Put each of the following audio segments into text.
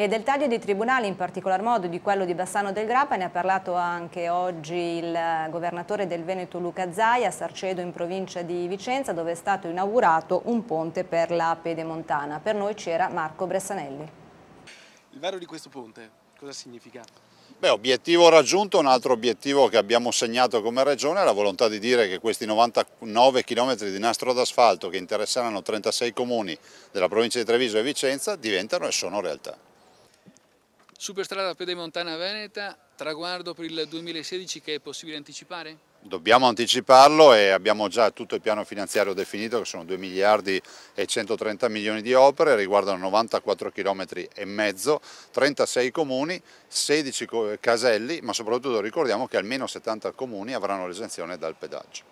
E del taglio di tribunali, in particolar modo di quello di Bassano del Grappa, ne ha parlato anche oggi il governatore del Veneto Luca Zaia, a Sarcedo in provincia di Vicenza, dove è stato inaugurato un ponte per la pedemontana. Per noi c'era Marco Bressanelli. Il vero di questo ponte cosa significa? Beh, obiettivo raggiunto, un altro obiettivo che abbiamo segnato come Regione è la volontà di dire che questi 99 km di nastro d'asfalto che interesseranno 36 comuni della provincia di Treviso e Vicenza diventano e sono realtà. Superstrada Pedemontana Veneta, traguardo per il 2016 che è possibile anticipare? Dobbiamo anticiparlo e abbiamo già tutto il piano finanziario definito che sono 2 miliardi e 130 milioni di opere, riguardano 94 km e mezzo, 36 comuni, 16 caselli, ma soprattutto ricordiamo che almeno 70 comuni avranno l'esenzione dal pedaggio.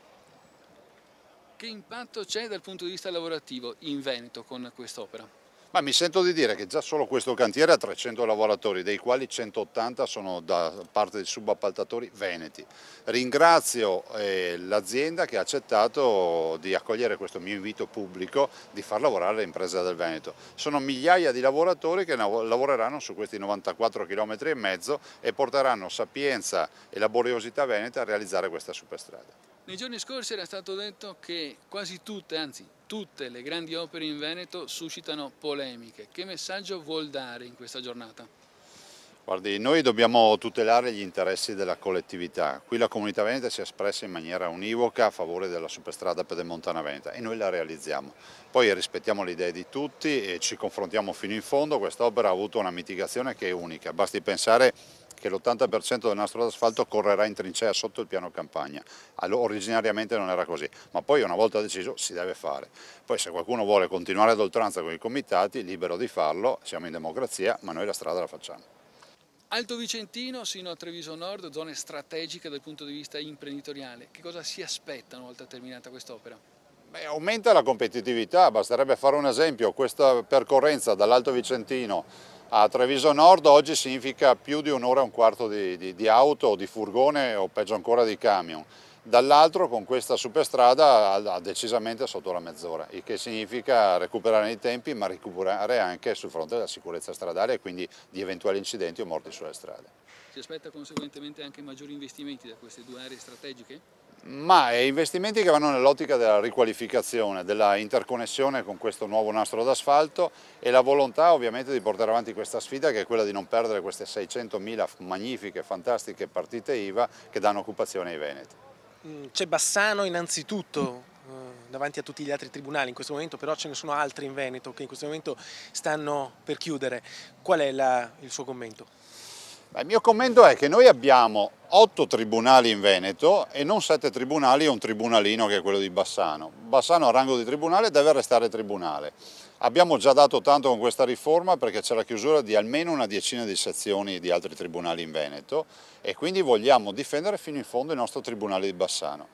Che impatto c'è dal punto di vista lavorativo in Veneto con quest'opera? Ma mi sento di dire che già solo questo cantiere ha 300 lavoratori, dei quali 180 sono da parte dei subappaltatori veneti. Ringrazio eh, l'azienda che ha accettato di accogliere questo mio invito pubblico di far lavorare l'impresa del Veneto. Sono migliaia di lavoratori che lavoreranno su questi 94 km e mezzo e porteranno sapienza e laboriosità veneta a realizzare questa superstrada. Nei giorni scorsi era stato detto che quasi tutte, anzi tutte le grandi opere in Veneto suscitano polemiche. Che messaggio vuol dare in questa giornata? Guardi, noi dobbiamo tutelare gli interessi della collettività. Qui la comunità veneta si è espressa in maniera univoca a favore della superstrada Pedemontana Veneta e noi la realizziamo. Poi rispettiamo le idee di tutti e ci confrontiamo fino in fondo. Quest'opera ha avuto una mitigazione che è unica. Basti pensare che l'80% del nostro asfalto correrà in trincea sotto il piano campagna. Allora, originariamente non era così, ma poi una volta deciso si deve fare. Poi se qualcuno vuole continuare ad oltranza con i comitati, libero di farlo, siamo in democrazia, ma noi la strada la facciamo. Alto Vicentino sino a Treviso Nord, zone strategiche dal punto di vista imprenditoriale. Che cosa si aspetta una volta terminata quest'opera? aumenta la competitività, basterebbe fare un esempio, questa percorrenza dall'Alto Vicentino a Treviso Nord oggi significa più di un'ora e un quarto di, di, di auto, di furgone o peggio ancora di camion dall'altro con questa superstrada ha decisamente sotto la mezz'ora, il che significa recuperare i tempi ma recuperare anche sul fronte della sicurezza stradale e quindi di eventuali incidenti o morti sulle strade. Si aspetta conseguentemente anche maggiori investimenti da queste due aree strategiche? ma eh, investimenti che vanno nell'ottica della riqualificazione, della interconnessione con questo nuovo nastro d'asfalto e la volontà ovviamente di portare avanti questa sfida che è quella di non perdere queste 600.000 magnifiche, fantastiche partite IVA che danno occupazione ai Veneti. Mm, c'è Bassano innanzitutto eh, davanti a tutti gli altri tribunali in questo momento, però ce ne sono altri in Veneto che in questo momento stanno per chiudere. Qual è la, il suo commento? Beh, il mio commento è che noi abbiamo otto tribunali in Veneto e non sette tribunali e un tribunalino che è quello di Bassano. Bassano ha rango di tribunale e deve restare tribunale. Abbiamo già dato tanto con questa riforma perché c'è la chiusura di almeno una decina di sezioni di altri tribunali in Veneto e quindi vogliamo difendere fino in fondo il nostro tribunale di Bassano.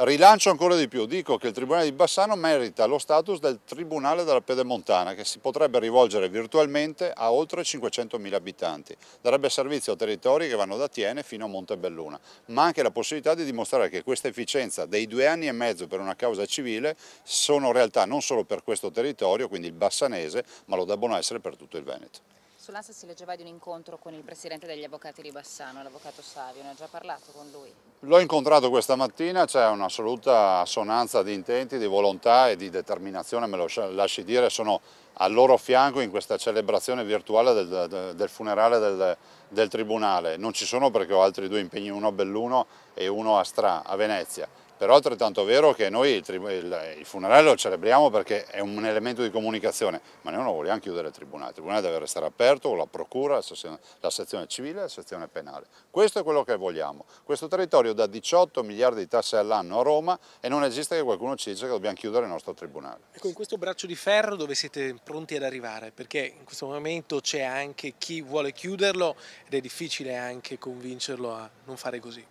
Rilancio ancora di più, dico che il Tribunale di Bassano merita lo status del Tribunale della Pedemontana che si potrebbe rivolgere virtualmente a oltre 500.000 abitanti. Darebbe servizio a territori che vanno da Tiene fino a Montebelluna, ma anche la possibilità di dimostrare che questa efficienza dei due anni e mezzo per una causa civile sono realtà non solo per questo territorio, quindi il bassanese, ma lo debbono essere per tutto il Veneto sull'ANSA si leggeva di un incontro con il presidente degli avvocati di Bassano, l'avvocato Savio, ne ha già parlato con lui? L'ho incontrato questa mattina, c'è un'assoluta assonanza di intenti, di volontà e di determinazione, me lo lasci dire, sono al loro fianco in questa celebrazione virtuale del, del funerale del, del Tribunale. Non ci sono perché ho altri due impegni, uno a Belluno e uno a Stra, a Venezia però è altrettanto vero che noi il, il, il, funerale lo celebriamo perché è un elemento di comunicazione, ma noi non vogliamo chiudere il tribunale, il tribunale deve restare aperto con la procura, la sezione, la sezione civile e la sezione penale. Questo è quello che vogliamo. Questo territorio dà 18 miliardi di tasse all'anno a Roma e non esiste che qualcuno ci dice che dobbiamo chiudere il nostro tribunale. Ecco, in questo braccio di ferro dove siete pronti ad arrivare? Perché in questo momento c'è anche chi vuole chiuderlo ed è difficile anche convincerlo a non fare così.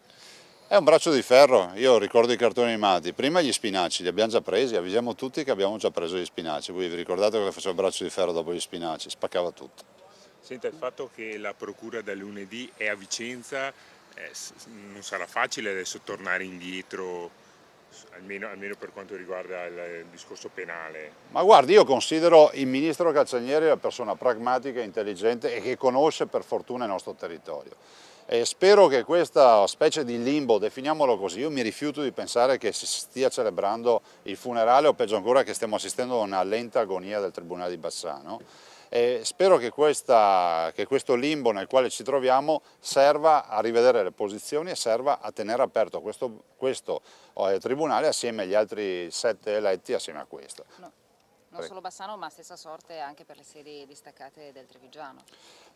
È un braccio di ferro, io ricordo i cartoni animati, prima gli spinaci li abbiamo già presi, avvisiamo tutti che abbiamo già preso gli spinaci, voi vi ricordate che faceva il braccio di ferro dopo gli spinaci, spaccava tutto. Senta, il fatto che la procura da lunedì è a Vicenza, eh, non sarà facile adesso tornare indietro, almeno, almeno per quanto riguarda il, il, discorso penale. Ma guardi, io considero il ministro Calzagneri una persona pragmatica, intelligente e che conosce per fortuna il nostro territorio e spero che questa specie di limbo, definiamolo così, io mi rifiuto di pensare che si stia celebrando il funerale o peggio ancora che stiamo assistendo a una lenta agonia del Tribunale di Bassano. E spero che, questa, che, questo limbo nel quale ci troviamo serva a rivedere le posizioni e serva a tenere aperto questo, questo eh, Tribunale assieme agli altri sette eletti assieme a questo. No, non solo Bassano ma stessa sorte anche per le sedi distaccate del Trevigiano.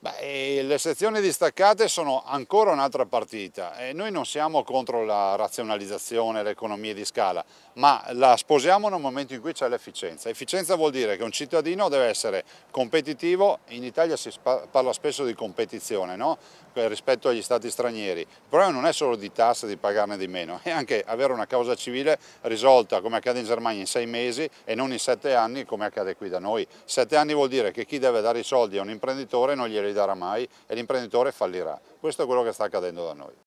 Beh, eh, le sezioni distaccate sono ancora un'altra partita e noi non siamo contro la razionalizzazione, l'economia di scala, ma la sposiamo nel momento in cui c'è l'efficienza. Efficienza vuol dire che un cittadino deve essere competitivo, in Italia si parla spesso di competizione no? Eh, rispetto agli stati stranieri, il problema non è solo di tasse, di pagarne di meno, è anche avere una causa civile risolta come accade in Germania in sei mesi e non in sette anni come accade qui da noi. Sette anni vuol dire che chi deve dare i soldi a un imprenditore non glieli glieli darà mai e l'imprenditore fallirà. Questo è quello che sta accadendo da noi.